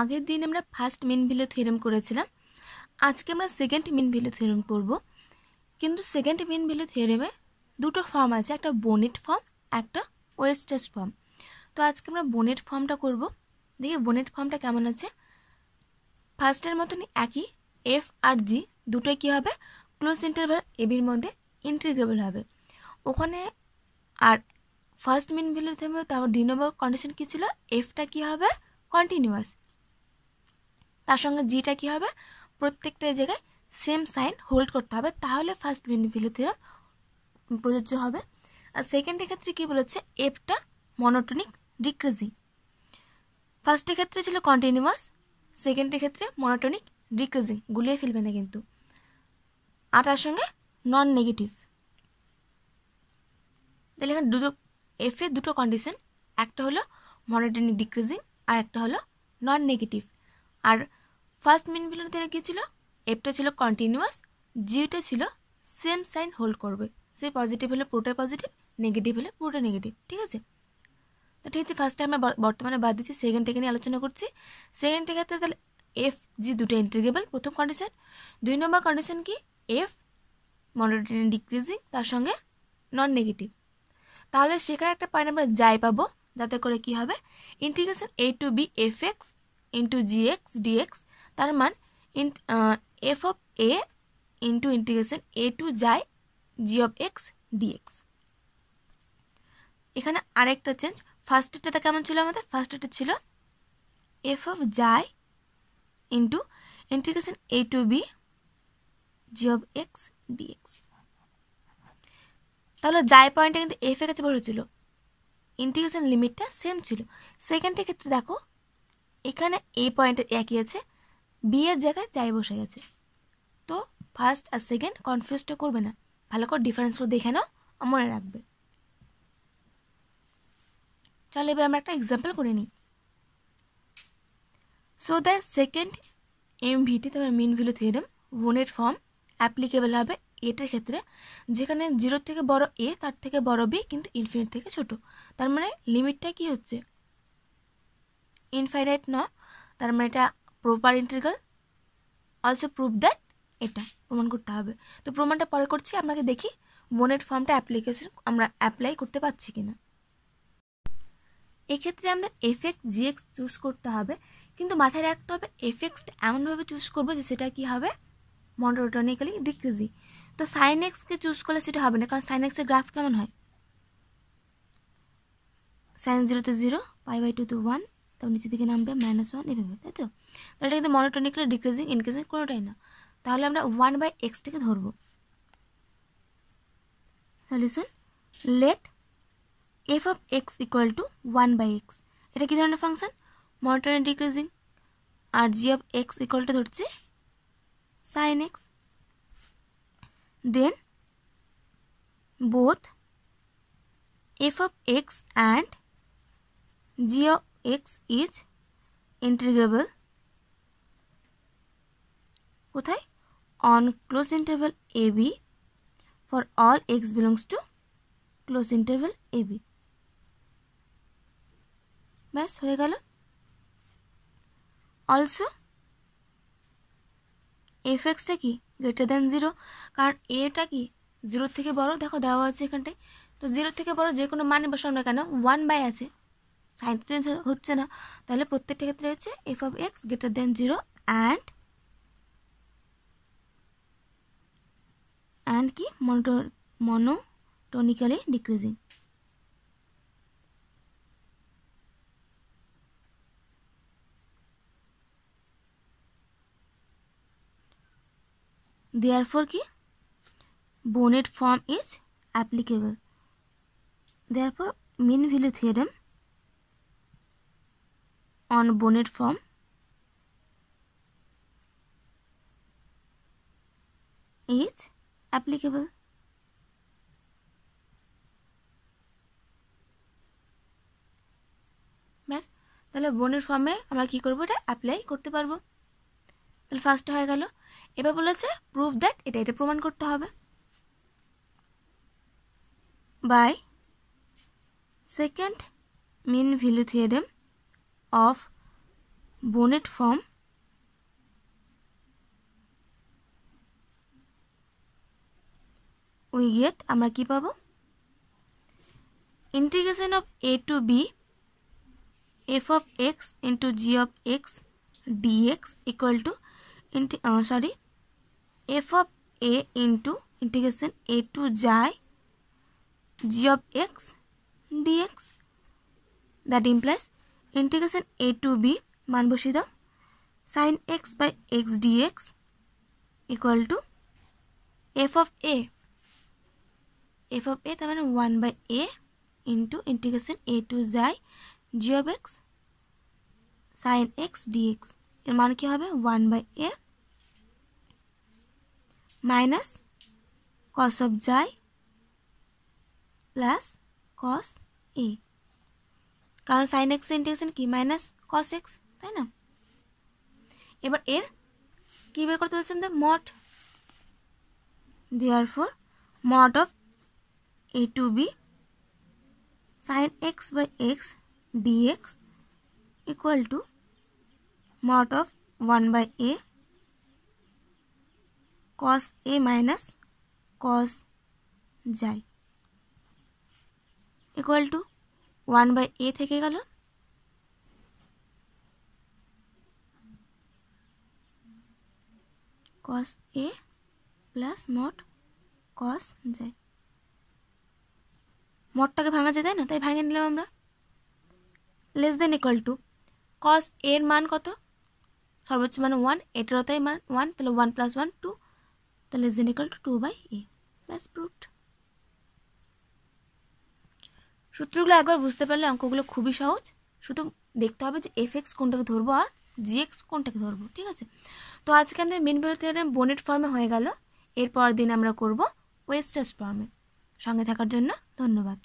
আগের দিন আমরা ফার্স্ট মিন ভ্যালু থিওরেম করেছিলাম আজকে আমরা সেকেন্ড মিন ভ্যালু থিওরেম করব কিন্তু সেকেন্ড মিন ভ্যালু থিওরেমে দুটো ফর্ম আছে একটা বোনেট ফর্ম একটা ওয়েস্টেজ ফর্ম তো আজকে আমরা বোনেট ফর্মটা করব দেখি বোনেট ফর্মটা কেমন আছে ফার্স্টের মতন একই এফ আর জি দুটোই কী হবে ক্লোজ ইন্টারভাল এবির মধ্যে ইন্টিগ্রেবল হবে ওখানে আর ফার্স্ট মিন ভ্যালু থেমে তারপর দুই নম্বর কন্ডিশন কী ছিল এফটা কী হবে কন্টিনিউয়াস তার সঙ্গে জিটা কি হবে প্রত্যেকটা জায়গায় সেম সাইন হোল্ড করতে হবে তাহলে ফার্স্ট বেনিফিলো থিওরাম প্রযোজ্য হবে আর সেকেন্ডের ক্ষেত্রে কি বলেছে এফটা মনোটনিক ডিক্রিজিং ফার্স্টের ক্ষেত্রে ছিল কন্টিনিউয়াস সেকেন্ডের ক্ষেত্রে মনোটনিক ডিক্রিজিং গুলিয়ে ফেলবে না কিন্তু আর তার সঙ্গে নন নেগেটিভ তাহলে এখানে দুটো এফে দুটো কন্ডিশন একটা হলো মনোটনিক ডিক্রিজিং আর একটা হলো নন নেগেটিভ আর ফার্স্ট ভিলেন থেকে কী ছিল এফটা ছিল কন্টিনিউয়াস জিওটা ছিল সেম সাইন হোল্ড করবে সে পজিটিভ হলে পুরোটাই পজিটিভ নেগেটিভ হলে পুরোটা নেগেটিভ ঠিক আছে তো ঠিক আছে ফার্স্টে আমরা বর্তমানে বাদ দিচ্ছি সেকেন্ডটাকে নিয়ে আলোচনা করছি সেকেন্ডটা ক্ষেত্রে তাহলে এফ জি দুটো ইন্টিগ্রেবল প্রথম কন্ডিশন দুই নম্বর কন্ডিশন কি এফ মনোটেন ডিক্রিজিং তার সঙ্গে নন নেগেটিভ তাহলে সেখানে একটা পয়েন্ট আমরা যাই পাবো যাতে করে কি হবে integration a to b f x into g x dx তার মান in f of a into integration a to যাই জি অফ এক্স ডিএক্স এখানে আরেকটা চেঞ্জ ফার্স্ট এটা কেমন ছিল আমাদের ফার্স্ট এটা ছিল এফ অফ যাই into integration a to b g of x dx তাহলে যাই পয়েন্টটা কিন্তু এফ এর কাছে বড় ছিল ইন্টিগ্রেশন লিমিটটা সেম ছিল সেকেন্ডের ক্ষেত্রে দেখো এখানে এ পয়েন্টের একই আছে বিয়ের জায়গায় চাই বসে গেছে তো ফার্স্ট আর সেকেন্ড কনফিউজটা করবে না ভালো করে ডিফারেন্সগুলো দেখে নাও মনে রাখবে চলো এবার আমরা একটা এক্সাম্পল করে নিই সো দ্য সেকেন্ড এমভিটি তোমার মিন ভ্যালু থিওরেম ওনের ফর্ম অ্যাপ্লিকেবল হবে এটার ক্ষেত্রে যেখানে জিরোর থেকে বড় এ তার থেকে বড় বি কিন্তু ইনফিনিট থেকে ছোট তার মানে লিমিটটা কি হচ্ছে ইনফাইনাইট ন তার মানে এটা proper integral also prove that এটা প্রমাণ করতে হবে তো প্রমাণটা পরে করছি আপনাকে দেখি বোনের ফর্মটা অ্যাপ্লিকেশন আমরা অ্যাপ্লাই করতে পারছি কিনা এক্ষেত্রে আমাদের এফেক্ট জিএক্স চুজ করতে হবে কিন্তু মাথায় রাখতে হবে এফেক্স এমনভাবে চুজ করবো যে সেটা কি হবে মনোটনিক্যালি ডিক্রিজি তো সাইনেক্সকে চুজ করলে সেটা হবে না কারণ সাইন গ্রাফ কেমন হয় sine zero to zero pi by two to one তাও নিচের দিকে নামবে মাইনাস ওয়ান এভাবে তাই তো তাহলে এটা কিন্তু মনোটনিকলি ডিক্রিজিং ইনক্রিজিং কোনোটাই না তাহলে আমরা ওয়ান বাই এক্সটাকে ধরবো solution let f of x equal to one by x এটা কী ধরনের ফাংশন মনোটনিক ডিক্রিজিং আর g of x equal to ধরছে sine x then both f of x and g of x is integrable কোথায় on close interval a b for all x belongs to close interval a b ব্যাস হয়ে গেল also f এক্সটা কি greater than zero কারণ এটা কি জিরোর থেকে বড় দেখো দেওয়া আছে এখানটায় তো জিরোর থেকে বড় যে কোনো মানে বসো আমরা কেন ওয়ান বাই আছে সাইন তো চেঞ্জ হচ্ছে না তাহলে প্রত্যেকটা ক্ষেত্রে হচ্ছে f of x greater than zero and and কি মনোটো মনোটোনিক্যালি ডিক্রিজিং ফর কি form is applicable there for mean value theorem on bonnet form. is applicable. ব্যাস তাহলে বোনের ফর্মে আমরা কি করবো এটা অ্যাপ্লাই করতে পারবো তাহলে ফার্স্ট হয়ে গেল এবার বলেছে প্রুফ দ্যাট এটা এটা প্রমাণ করতে হবে by second mean value theorem of Bonnet form we get আমরা কি পাব integration of a to b f of x into g of x dx equal to sorry f of a into integration a to যায় g of x dx that implies integration a to b মান বসিয়ে দাও sine x by x dx equal to f of a f of a তার মানে one by a into integration a to যাই g of x sine x dx এর মান কী হবে one by a minus cos of যাই plus cos a কারণ sine x integration কি মাইনাস কস এক্স তাই না এবার এর কি বের করতে বলছেন mod therefore mod of a to b sine x by x dx equal to mod of one by a cos a minus cos xi equal to one by a থেকে গেল কস এ প্লাস মোট কস যে মোটটাকে ভাঙা যায় না তাই ভাঙে নিলাম আমরা less than equal to cos এর মান কত সর্বোচ্চ মান ওয়ান এটারও তাই মান ওয়ান তাহলে ওয়ান প্লাস ওয়ান টু তাহলে less than equal to two by a plus proved সূত্রগুলো একবার বুঝতে পারলে অঙ্কগুলো খুবই সহজ শুধু দেখতে হবে যে এফ এক্স কোনটাকে ধরবো আর জি এক্স কোনটাকে ধরবো ঠিক আছে তো আজকে আমাদের মেন থিওরেম বোনেট ফর্মে হয়ে গেল এরপর দিন আমরা করব ওয়েস্টার্স ফর্মে সঙ্গে থাকার জন্য ধন্যবাদ